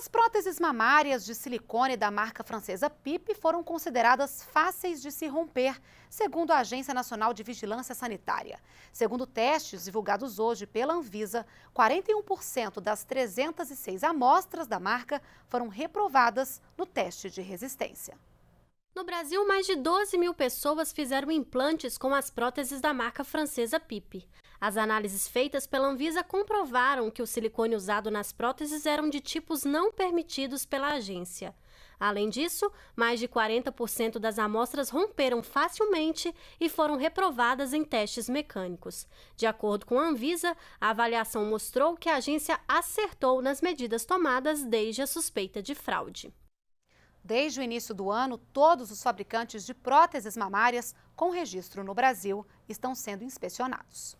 As próteses mamárias de silicone da marca francesa PIP foram consideradas fáceis de se romper, segundo a Agência Nacional de Vigilância Sanitária. Segundo testes divulgados hoje pela Anvisa, 41% das 306 amostras da marca foram reprovadas no teste de resistência. No Brasil, mais de 12 mil pessoas fizeram implantes com as próteses da marca francesa PIP. As análises feitas pela Anvisa comprovaram que o silicone usado nas próteses eram de tipos não permitidos pela agência. Além disso, mais de 40% das amostras romperam facilmente e foram reprovadas em testes mecânicos. De acordo com a Anvisa, a avaliação mostrou que a agência acertou nas medidas tomadas desde a suspeita de fraude. Desde o início do ano, todos os fabricantes de próteses mamárias com registro no Brasil estão sendo inspecionados.